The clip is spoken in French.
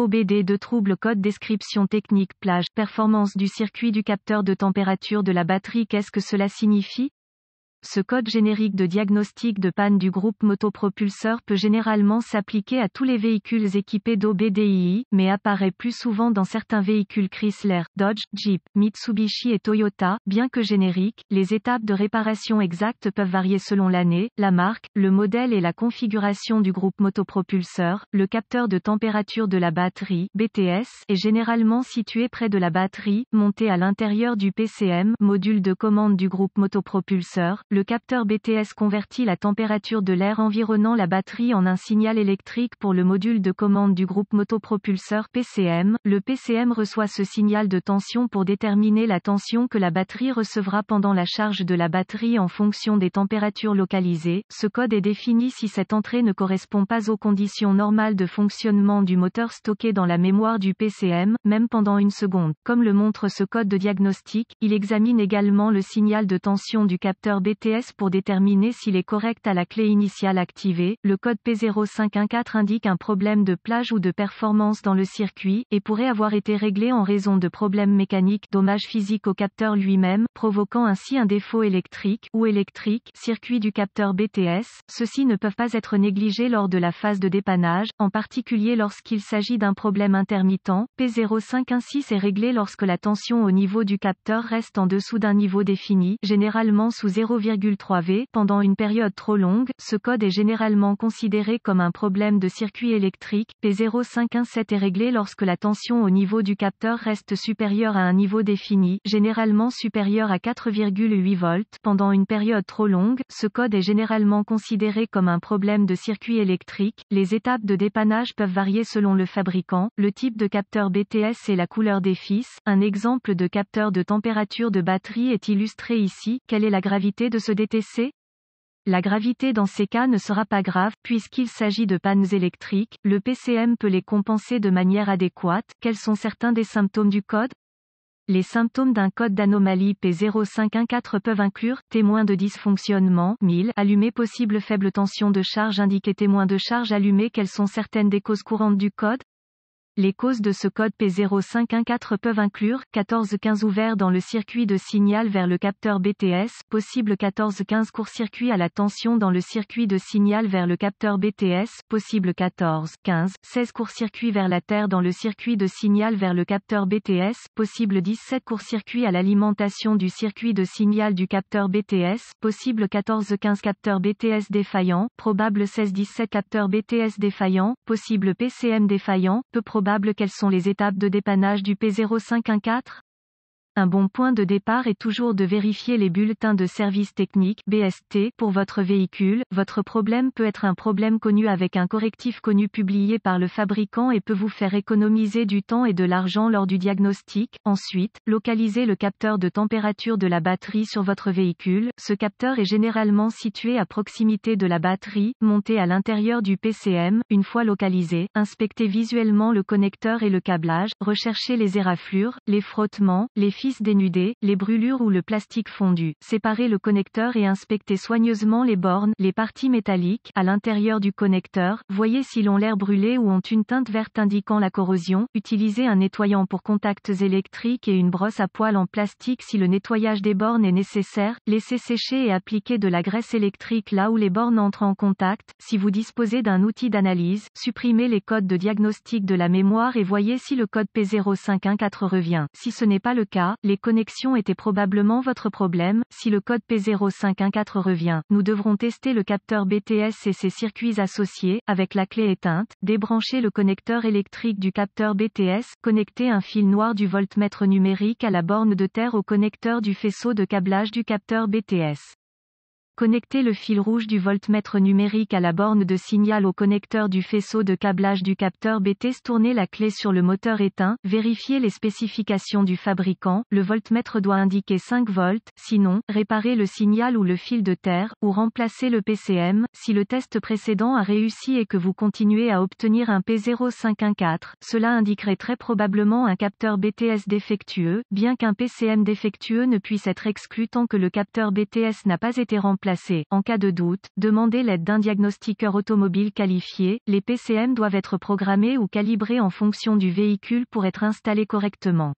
OBD de Trouble code description technique plage performance du circuit du capteur de température de la batterie qu'est-ce que cela signifie ce code générique de diagnostic de panne du groupe motopropulseur peut généralement s'appliquer à tous les véhicules équipés d'OBDI, mais apparaît plus souvent dans certains véhicules Chrysler, Dodge, Jeep, Mitsubishi et Toyota. Bien que générique, les étapes de réparation exactes peuvent varier selon l'année, la marque, le modèle et la configuration du groupe motopropulseur. Le capteur de température de la batterie BTS est généralement situé près de la batterie, monté à l'intérieur du PCM, module de commande du groupe motopropulseur le capteur BTS convertit la température de l'air environnant la batterie en un signal électrique pour le module de commande du groupe motopropulseur PCM. Le PCM reçoit ce signal de tension pour déterminer la tension que la batterie recevra pendant la charge de la batterie en fonction des températures localisées. Ce code est défini si cette entrée ne correspond pas aux conditions normales de fonctionnement du moteur stocké dans la mémoire du PCM, même pendant une seconde. Comme le montre ce code de diagnostic, il examine également le signal de tension du capteur BTS pour déterminer s'il est correct à la clé initiale activée. Le code P0514 indique un problème de plage ou de performance dans le circuit et pourrait avoir été réglé en raison de problèmes mécaniques, dommages physiques au capteur lui-même, provoquant ainsi un défaut électrique ou électrique, circuit du capteur BTS. Ceux-ci ne peuvent pas être négligés lors de la phase de dépannage, en particulier lorsqu'il s'agit d'un problème intermittent. P0516 est réglé lorsque la tension au niveau du capteur reste en dessous d'un niveau défini, généralement sous 0,5 pendant une période trop longue, ce code est généralement considéré comme un problème de circuit électrique. P0517 est réglé lorsque la tension au niveau du capteur reste supérieure à un niveau défini, généralement supérieur à 4,8 volts pendant une période trop longue, ce code est généralement considéré comme un problème de circuit électrique. Les étapes de dépannage peuvent varier selon le fabricant, le type de capteur BTS et la couleur des fils. Un exemple de capteur de température de batterie est illustré ici. Quelle est la gravité de se détester La gravité dans ces cas ne sera pas grave puisqu'il s'agit de pannes électriques, le PCM peut les compenser de manière adéquate. Quels sont certains des symptômes du code les symptômes d'un code d'anomalie P0514 peuvent inclure témoin de dysfonctionnement 1000 allumé possible faible tension de charge indiqué témoin de charge allumée quelles sont certaines des causes courantes du code les causes de ce code P0514 peuvent inclure 14-15 ouverts dans le circuit de signal vers le capteur BTS, possible 14-15 court-circuit à la tension dans le circuit de signal vers le capteur BTS, possible 14-15, 16 court-circuit vers la Terre dans le circuit de signal vers le capteur BTS, possible 17 court-circuit à l'alimentation du circuit de signal du capteur BTS, possible 14-15 capteur BTS défaillant, probable 16-17 capteur BTS défaillant, possible PCM défaillant, peu probable quelles sont les étapes de dépannage du P0514 un bon point de départ est toujours de vérifier les bulletins de service technique BST pour votre véhicule. Votre problème peut être un problème connu avec un correctif connu publié par le fabricant et peut vous faire économiser du temps et de l'argent lors du diagnostic. Ensuite, localisez le capteur de température de la batterie sur votre véhicule. Ce capteur est généralement situé à proximité de la batterie, monté à l'intérieur du PCM. Une fois localisé, inspectez visuellement le connecteur et le câblage, recherchez les éraflures, les frottements, les fils orifices dénudés, les brûlures ou le plastique fondu. Séparer le connecteur et inspecter soigneusement les bornes, les parties métalliques, à l'intérieur du connecteur. Voyez si ont l'air brûlé ou ont une teinte verte indiquant la corrosion. Utilisez un nettoyant pour contacts électriques et une brosse à poils en plastique si le nettoyage des bornes est nécessaire. Laissez sécher et appliquer de la graisse électrique là où les bornes entrent en contact. Si vous disposez d'un outil d'analyse, supprimez les codes de diagnostic de la mémoire et voyez si le code P0514 revient. Si ce n'est pas le cas, les connexions étaient probablement votre problème, si le code P0514 revient, nous devrons tester le capteur BTS et ses circuits associés, avec la clé éteinte, débrancher le connecteur électrique du capteur BTS, connecter un fil noir du voltmètre numérique à la borne de terre au connecteur du faisceau de câblage du capteur BTS. Connectez le fil rouge du voltmètre numérique à la borne de signal au connecteur du faisceau de câblage du capteur BTS. Tournez la clé sur le moteur éteint. Vérifiez les spécifications du fabricant. Le voltmètre doit indiquer 5 volts. Sinon, réparez le signal ou le fil de terre, ou remplacez le PCM. Si le test précédent a réussi et que vous continuez à obtenir un P0514, cela indiquerait très probablement un capteur BTS défectueux, bien qu'un PCM défectueux ne puisse être exclu tant que le capteur BTS n'a pas été remplacé en cas de doute, demandez l'aide d'un diagnostiqueur automobile qualifié. Les PCM doivent être programmés ou calibrés en fonction du véhicule pour être installés correctement.